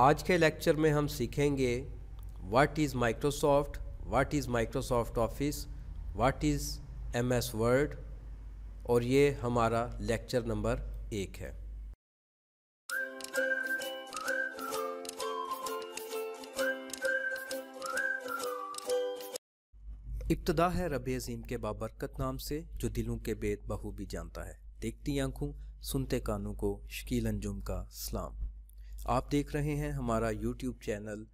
आज के लेक्चर में हम सीखेंगे what is Microsoft what is Microsoft Office what is M S Word और ये हमारा लेक्चर नंबर एक है इब्तदा है रब अजीम के बाबरकत नाम से जो दिलों के बेद भी जानता है देखती आंखों सुनते कानों को शकील अंजुम का सलाम आप देख रहे हैं हमारा YouTube channel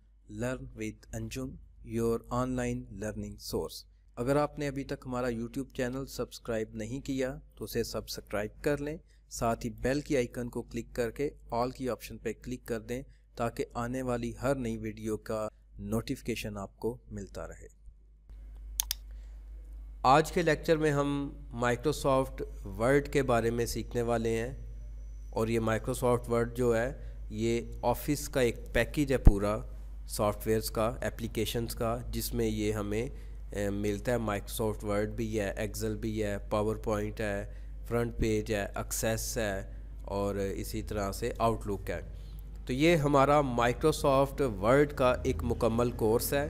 learn with Anjum your online learning source अगर आपने अभी तक हमारा यूट्यूब चैनल सब्सक्राइब नहीं किया तो उसे सब्सक्राइब कर लें साथ ही बेल की आइकन को क्लिक करके ऑल की ऑप्शन पर क्लिक कर दें ताकि आने वाली हर नई वीडियो का नोटिफिकेशन आपको मिलता रहे आज के लेक्चर में हम माइक्रोसॉफ्ट वर्ड के बारे में सीखने वाले हैं और ये माइक्रोसॉफ्ट वर्ड जो है ये ऑफिस का एक पैकेज है पूरा सॉफ्टवेयर्स का एप्लीकेशंस का जिसमें ये हमें ए, मिलता है माइक्रोसॉफ्ट वर्ड भी है एक्सेल भी है पावर पॉइंट है फ्रंट पेज है एक्सेस है और इसी तरह से आउटलुक है तो ये हमारा माइक्रोसॉफ्ट वर्ड का एक मुकम्मल कोर्स है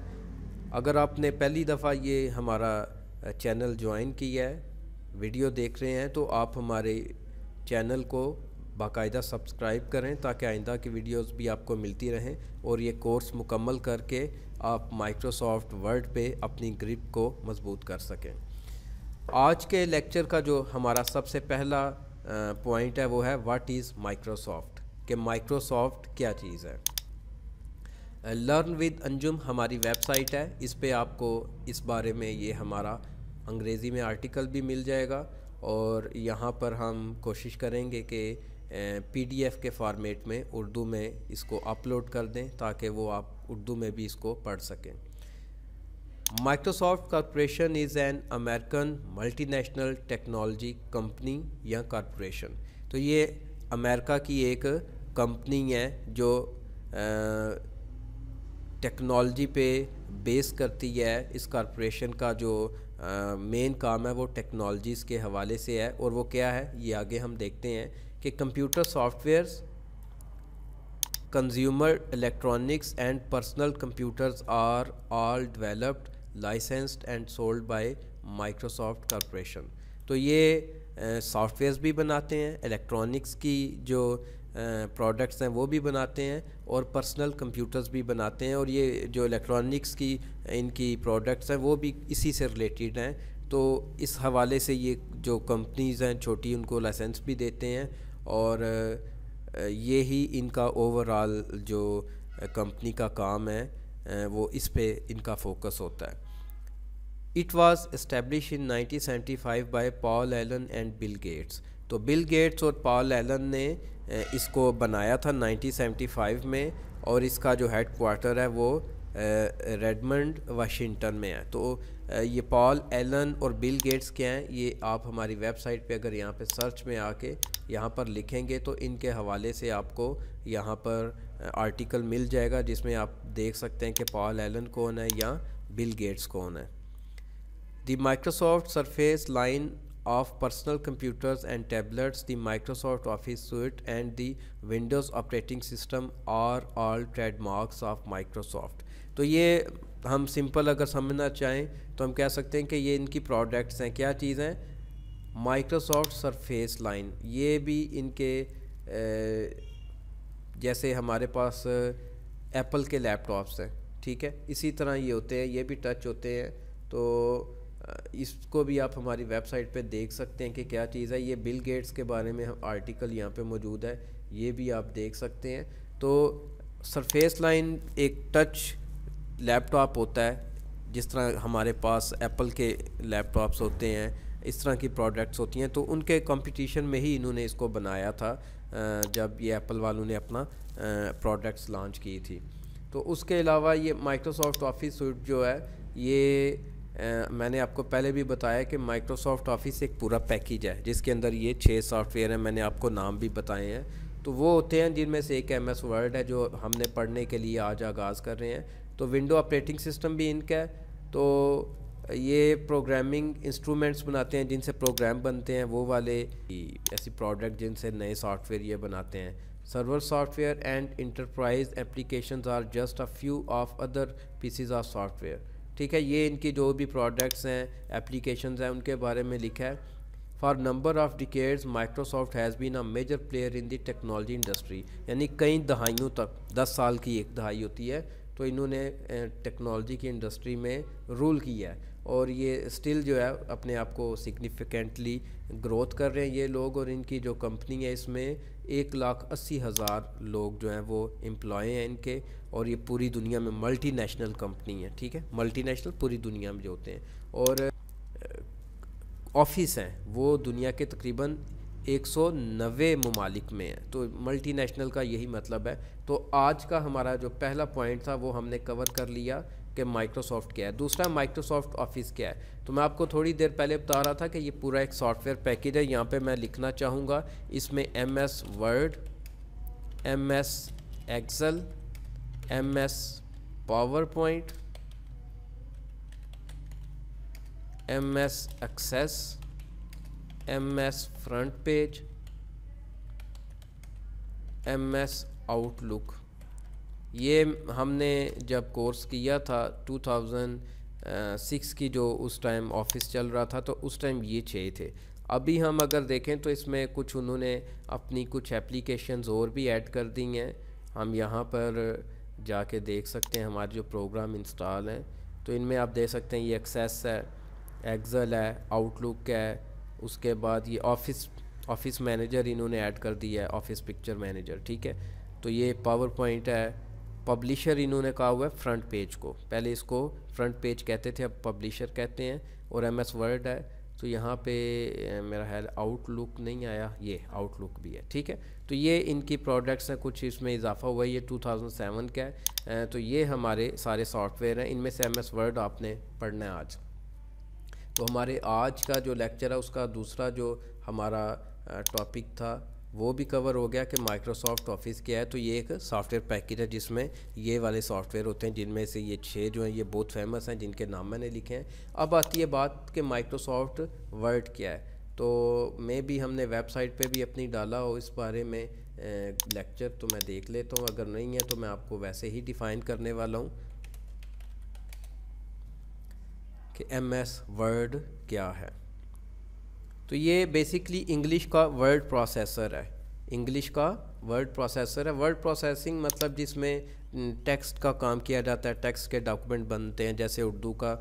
अगर आपने पहली दफ़ा ये हमारा चैनल ज्वाइन किया है वीडियो देख रहे हैं तो आप हमारे चैनल को बाकायदा सब्सक्राइब करें ताकि आइंदा की वीडियोस भी आपको मिलती रहें और ये कोर्स मुकम्मल करके आप माइक्रोसॉफ्ट वर्ड पे अपनी ग्रिप को मजबूत कर सकें आज के लेक्चर का जो हमारा सबसे पहला पॉइंट है वो है व्हाट इज़ माइक्रोसॉफ्ट कि माइक्रोसॉफ्ट क्या चीज़ है लर्न विद अंजुम हमारी वेबसाइट है इस पर आपको इस बारे में ये हमारा अंग्रेज़ी में आर्टिकल भी मिल जाएगा और यहाँ पर हम कोशिश करेंगे कि पीडीएफ के फॉर्मेट में उर्दू में इसको अपलोड कर दें ताकि वो आप उर्दू में भी इसको पढ़ सकें Microsoft corporation is an American multinational technology company या कॉरपोरेशन तो ये अमेरिका की एक कंपनी है जो टेक्नोलॉजी पे बेस करती है इस कॉरपोरेशन का जो मेन काम है वो टेक्नोलॉजीज़ के हवाले से है और वो क्या है ये आगे हम देखते हैं कि computer softwares consumer electronics and personal computers are all developed licensed and sold by Microsoft corporation तो ये सॉफ्टवेयर्स भी बनाते हैं इलेक्ट्रॉनिक्स की जो प्रोडक्ट्स हैं वो भी बनाते हैं और पर्सनल कंप्यूटर्स भी बनाते हैं और ये जो इलेक्ट्रॉनिक्स की इनकी प्रोडक्ट्स हैं वो भी इसी से रिलेटेड हैं तो इस हवाले से ये जो कंपनीज़ हैं छोटी उनको लाइसेंस भी देते हैं और ये ही इनका ओवरऑल जो कंपनी का काम है वो इस पे इनका फोकस होता है it was establish in 1975 by Paul Allen and Bill Gates तो बिल गेट्स और पॉल एलन ने इसको बनाया था 1975 में और इसका जो हेड क्वार्टर है वो रेडमंड वाशिंगटन में है तो ये पॉल एलन और बिल गेट्स क्या हैं ये आप हमारी वेबसाइट पे अगर यहाँ पे सर्च में आके यहाँ पर लिखेंगे तो इनके हवाले से आपको यहाँ पर आर्टिकल मिल जाएगा जिसमें आप देख सकते हैं कि पॉल एलन कौन है या बिल गेट्स कौन है the Microsoft Surface line of personal computers and tablets the Microsoft Office suite and the Windows operating system are all trademarks of Microsoft तो ये हम सिंपल अगर समझना चाहें तो हम कह सकते हैं कि ये इनकी प्रोडक्ट्स हैं क्या चीज़ हैं माइक्रोसॉफ्ट सरफेस लाइन ये भी इनके जैसे हमारे पास एप्पल के लैपटॉप्स हैं ठीक है इसी तरह ये होते हैं ये भी टच होते हैं तो इसको भी आप हमारी वेबसाइट पे देख सकते हैं कि क्या चीज़ है ये बिल गेट्स के बारे में आर्टिकल यहाँ पे मौजूद है ये भी आप देख सकते हैं तो सरफेस लाइन एक टच लैपटॉप होता है जिस तरह हमारे पास एप्पल के लैपटॉप्स होते हैं इस तरह की प्रोडक्ट्स होती हैं तो उनके कंपटीशन में ही इन्होंने इसको बनाया था जब ये एप्पल वालों ने अपना प्रोडक्ट्स लॉन्च की थी तो उसके अलावा ये माइक्रोसॉफ्ट ऑफिस सूट जो है ये आ, मैंने आपको पहले भी बताया कि माइक्रोसॉफ्ट ऑफिस एक पूरा पैकेज है जिसके अंदर ये छः सॉफ्टवेयर हैं मैंने आपको नाम भी बताए हैं तो वो होते हैं जिनमें से एक एम एस वर्ड है जो हमने पढ़ने के लिए आज आगाज़ कर रहे हैं तो विंडो ऑपरेटिंग सिस्टम भी इनका है तो ये प्रोग्रामिंग इंस्ट्रूमेंट्स बनाते हैं जिनसे प्रोग्राम बनते हैं वो वाले ऐसी प्रोडक्ट जिनसे नए सॉफ्टवेयर ये बनाते हैं server software and enterprise applications are just a few of other PCs of software ठीक है ये इनकी जो भी प्रोडक्ट्स हैं एप्लीकेशन हैं उनके बारे में लिखा है for number of decades Microsoft has been a major player in the technology industry यानी कई दहाइयों तक दस साल की एक दहाई होती है तो इन्होंने टेक्नोलॉजी की इंडस्ट्री में रूल किया है और ये स्टिल जो है अपने आप को सिग्निफिकेंटली ग्रोथ कर रहे हैं ये लोग और इनकी जो कंपनी है इसमें एक लाख अस्सी हज़ार लोग जो हैं वो एम्प्लॉय हैं इनके और ये पूरी दुनिया में मल्टीनेशनल कंपनी है ठीक है मल्टीनेशनल पूरी दुनिया में जो होते हैं और ऑफिस हैं वो दुनिया के तकरीबन एक सौ नबे ममालिक में है तो मल्टीनेशनल का यही मतलब है तो आज का हमारा जो पहला पॉइंट था वो हमने कवर कर लिया कि माइक्रोसॉफ्ट क्या है दूसरा माइक्रोसॉफ्ट ऑफिस क्या है तो मैं आपको थोड़ी देर पहले बता रहा था कि ये पूरा एक सॉफ्टवेयर पैकेज है यहाँ पे मैं लिखना चाहूँगा इसमें M S Word M S Excel M S PowerPoint M S Access M S FrontPage M S Outlook ये हमने जब कोर्स किया था 2006 की जो उस टाइम ऑफिस चल रहा था तो उस टाइम ये छः थे अभी हम अगर देखें तो इसमें कुछ उन्होंने अपनी कुछ एप्लीकेशंस और भी ऐड कर दी हैं हम यहाँ पर जाके देख सकते हैं हमारे जो प्रोग्राम इंस्टॉल हैं तो इनमें आप देख सकते हैं ये एक्सेस है एक्सेल है आउटलुक है उसके बाद ये ऑफिस ऑफिस मैनेजर इन्होंने ऐड कर दिया है ऑफिस पिक्चर मैनेजर ठीक है तो ये पावर पॉइंट है पब्लिशर इन्होंने कहा हुआ है फ्रंट पेज को पहले इसको फ्रंट पेज कहते थे अब पब्लिशर कहते हैं और एम एस वर्ड है तो यहाँ पे मेरा ख्याल आउटलुक नहीं आया ये आउटलुक भी है ठीक है तो ये इनकी प्रोडक्ट्स हैं कुछ इसमें इजाफा हुआ है ये 2007 का है तो ये हमारे सारे सॉफ्टवेयर हैं इनमें से एम एस वर्ड आपने पढ़ना है आज तो हमारे आज का जो लेक्चर है उसका दूसरा जो हमारा टॉपिक था वो भी कवर हो गया कि माइक्रोसॉफ्ट ऑफिस क्या है तो ये एक सॉफ्टवेयर पैकेज है जिसमें ये वाले सॉफ्टवेयर होते हैं जिनमें से ये छः जो हैं ये बहुत फेमस हैं जिनके नाम मैंने लिखे हैं अब आती है बात कि माइक्रोसॉफ्ट वर्ड क्या है तो मैं भी हमने वेबसाइट पे भी अपनी डाला हो इस बारे में लेक्चर तो मैं देख लेता हूँ अगर नहीं है तो मैं आपको वैसे ही डिफ़ाइन करने वाला हूँ कि एम एस वर्ड क्या है तो ये बेसिकली इंग्लिश का वर्ड प्रोसेसर है इंग्लिश का वर्ड प्रोसेसर है वर्ड प्रोसेसिंग मतलब जिसमें टेक्स्ट का काम किया जाता है टेक्स्ट के डॉक्यूमेंट बनते हैं जैसे उर्दू का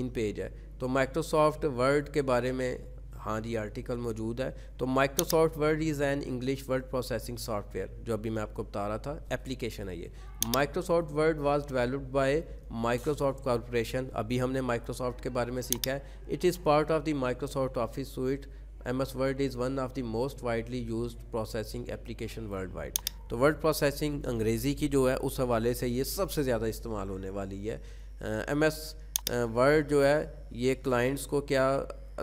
इन पेज है तो माइक्रोसॉफ्ट वर्ड के बारे में हाँ जी आर्टिकल मौजूद है तो Microsoft Word is an English word processing software जो अभी मैं आपको बता रहा था एप्लीकेशन है ये Microsoft Word was developed by Microsoft corporation अभी हमने माइक्रोसॉफ्ट के बारे में सीखा है it is part of the Microsoft Office suite M S Word is one of the most widely use processing application worldwide तो वर्ड प्रोसेसिंग अंग्रेज़ी की जो है उस हवाले से ये सबसे ज़्यादा इस्तेमाल होने वाली है एम एस वर्ड जो है ये क्लाइंट्स को क्या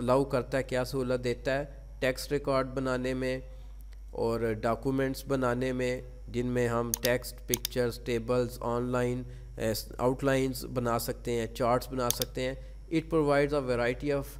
अलाउ करता है क्या सहूलत देता है टैक्स रिकॉर्ड बनाने में और डॉक्यूमेंट्स बनाने में जिनमें हम text pictures tables online outlines बना सकते हैं चार्ट्स बना सकते हैं it provides a variety of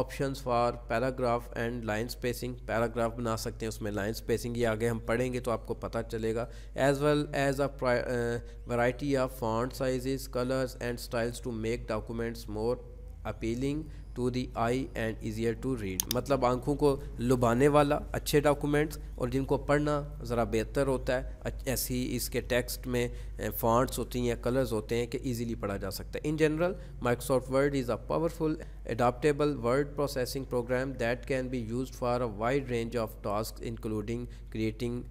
options for paragraph and line spacing paragraph बना सकते हैं उसमें लाइन स्पेसिंग ये आगे हम पढ़ेंगे तो आपको पता चलेगा as well as a variety of font sizes colours and styles to make documents more appealing to the eye and easier to read मतलब आंखों को लुभाने वाला अच्छे डॉक्यूमेंट्स और जिनको पढ़ना ज़रा बेहतर होता है ऐसे ही इसके टेक्स्ट में फॉन्ट्स होती हैं कलर्स होते हैं कि ईजीली पढ़ा जा सकता है in general Microsoft Word is a powerful adaptable word processing program that can be use for a wide range of task including creating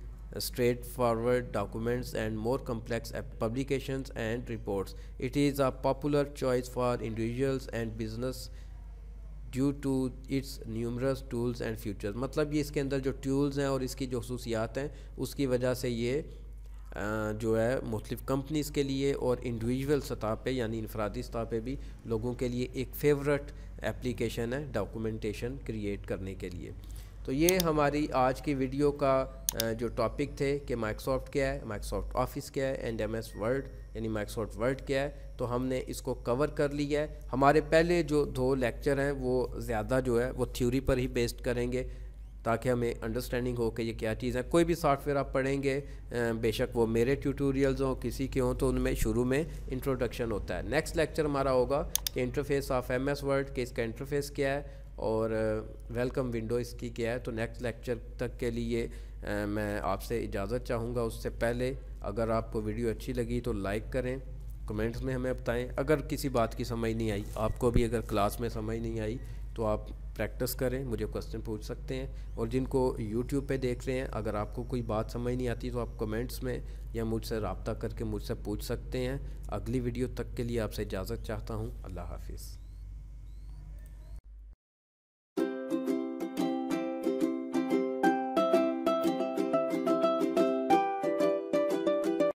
straightforward documents and more complex publication and reports it is a popular choice for individuals and business due to its numerous tools and features मतलब ये इसके अंदर जो tools हैं और इसकी जो खसूसियात हैं उसकी वजह से ये जो है मुख्तफ कंपनीज़ के लिए और इंडिविजुअल सतह पर यानी इनफरादी सतह पर भी लोगों के लिए एक फेवरेट एप्लीकेशन है डॉक्यूमेंटेशन क्रिएट करने के लिए तो ये हमारी आज की वीडियो का जो टॉपिक थे कि माइक्रोसॉफ्ट क्या है माइक्रोसॉफ्ट ऑफिस क्या है एंड एम एस वर्ड यानी माइक्रोसॉफ्ट वर्ड क्या है तो हमने इसको कवर कर लिया है हमारे पहले जो दो लेक्चर हैं वो ज़्यादा जो है वो थ्योरी पर ही बेस्ड करेंगे ताकि हमें अंडरस्टैंडिंग हो कि ये क्या चीज़ है कोई भी सॉफ्टवेयर आप पढ़ेंगे बेशक वो मेरे ट्यूटोरियल्स हों किसी के हों तो उनमें शुरू में इंट्रोडक्शन होता है नेक्स्ट लेक्चर हमारा होगा कि interface of M S Word कि इसका इंटरफेस क्या है और वेलकम विंडो इसकी क्या है तो नेक्स्ट लेक्चर तक के लिए आ, मैं आपसे इजाज़त चाहूँगा उससे पहले अगर आपको वीडियो अच्छी लगी तो लाइक करें कमेंट्स में हमें बताएं अगर किसी बात की समझ नहीं आई आपको भी अगर क्लास में समझ नहीं आई तो आप प्रैक्टिस करें मुझे क्वेश्चन पूछ सकते हैं और जिनको यूट्यूब पे देख रहे हैं अगर आपको कोई बात समझ नहीं आती तो आप कमेंट्स में या मुझसे रबता करके मुझसे पूछ सकते हैं अगली वीडियो तक के लिए आपसे इजाज़त चाहता हूँ अल्लाह हाफिज़